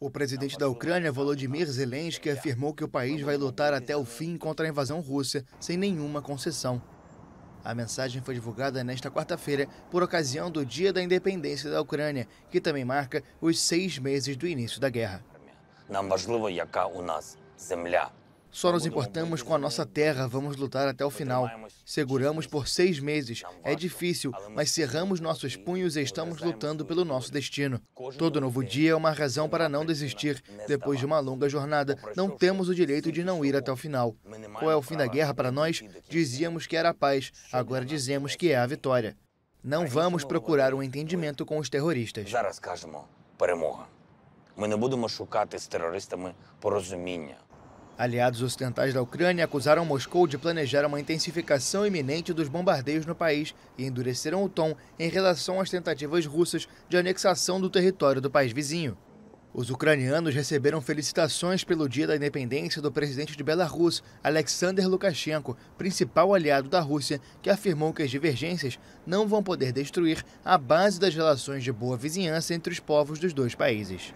O presidente da Ucrânia, Volodymyr Zelensky, afirmou que o país vai lutar até o fim contra a invasão russa, sem nenhuma concessão. A mensagem foi divulgada nesta quarta-feira por ocasião do Dia da Independência da Ucrânia, que também marca os seis meses do início da guerra. Нам важливо, яка у нас земля. Só nos importamos com a nossa terra, vamos lutar até o final. Seguramos por seis meses, é difícil, mas cerramos nossos punhos e estamos lutando pelo nosso destino. Todo novo dia é uma razão para não desistir. Depois de uma longa jornada, não temos o direito de não ir até o final. Qual é o fim da guerra para nós? Dizíamos que era a paz, agora dizemos que é a vitória. Não vamos procurar um entendimento com os terroristas. Зараз кажемо não vamos procurar um entendimento com os terroristas. Aliados ocidentais da Ucrânia acusaram Moscou de planejar uma intensificação iminente dos bombardeios no país e endureceram o tom em relação às tentativas russas de anexação do território do país vizinho. Os ucranianos receberam felicitações pelo dia da independência do presidente de Belarus, Alexander Lukashenko, principal aliado da Rússia, que afirmou que as divergências não vão poder destruir a base das relações de boa vizinhança entre os povos dos dois países.